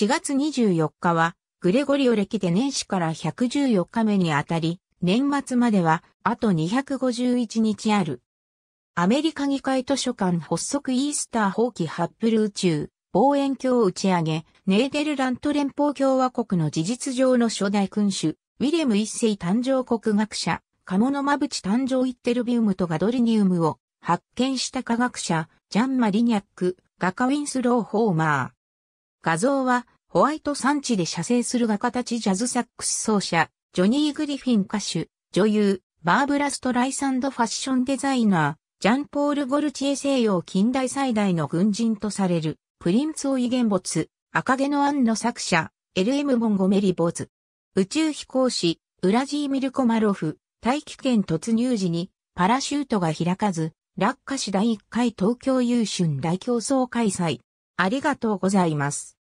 4月24日は、グレゴリオ歴で年始から114日目にあたり、年末までは、あと251日ある。アメリカ議会図書館発足イースター放棄ハップル宇宙、望遠鏡打ち上げ、ネーデルラント連邦共和国の事実上の初代君主、ウィレム一世誕生国学者、カモノマブチ誕生イッテルビウムとガドリニウムを発見した科学者、ジャン・マリニャック、画家ウィンスロー・ホーマー。画像はホワイト産地で写生する画家たちジャズサックス奏者、ジョニー・グリフィン歌手、女優、バーブラ・ストライサンドファッションデザイナー、ジャンポール・ゴルチエ西洋近代最大の軍人とされる、プリンツ・オイ・ゲンボツ、赤毛のアンの作者、LM モンゴメリ・ボーズ。宇宙飛行士、ウラジーミル・コマロフ、大気圏突入時に、パラシュートが開かず、落下し第1回東京優春大競争開催。ありがとうございます。